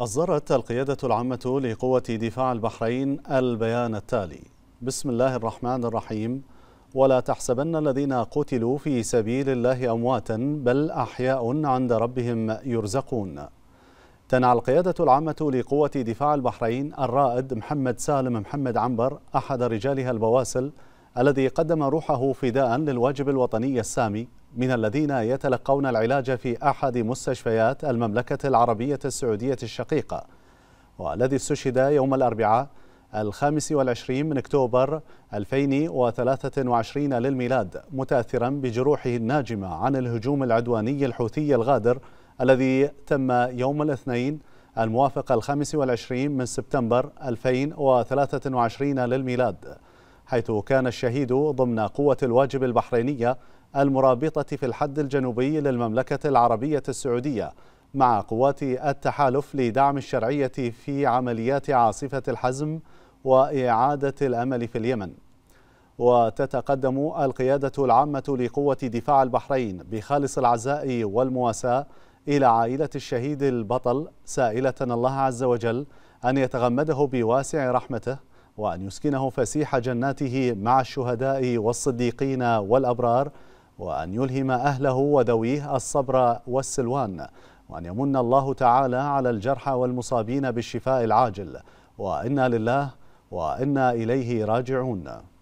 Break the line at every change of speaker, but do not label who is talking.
أصدرت القيادة العامة لقوة دفاع البحرين البيان التالي بسم الله الرحمن الرحيم ولا تحسبن الذين قتلوا في سبيل الله أمواتا بل أحياء عند ربهم يرزقون تنعى القيادة العامة لقوة دفاع البحرين الرائد محمد سالم محمد عنبر أحد رجالها البواسل الذي قدم روحه فداء للواجب الوطني السامي من الذين يتلقون العلاج في أحد مستشفيات المملكة العربية السعودية الشقيقة والذي استشهد يوم الأربعاء الخامس والعشرين من أكتوبر 2023 للميلاد متأثرا بجروحه الناجمة عن الهجوم العدواني الحوثي الغادر الذي تم يوم الاثنين الموافق الخامس والعشرين من سبتمبر 2023 للميلاد حيث كان الشهيد ضمن قوة الواجب البحرينية المرابطة في الحد الجنوبي للمملكة العربية السعودية مع قوات التحالف لدعم الشرعية في عمليات عاصفة الحزم وإعادة الأمل في اليمن وتتقدم القيادة العامة لقوة دفاع البحرين بخالص العزاء والمواساة إلى عائلة الشهيد البطل سائلة الله عز وجل أن يتغمده بواسع رحمته وأن يسكنه فسيح جناته مع الشهداء والصديقين والأبرار وأن يلهم أهله وذويه الصبر والسلوان وأن يمن الله تعالى على الجرحى والمصابين بالشفاء العاجل وإنا لله وإنا إليه راجعون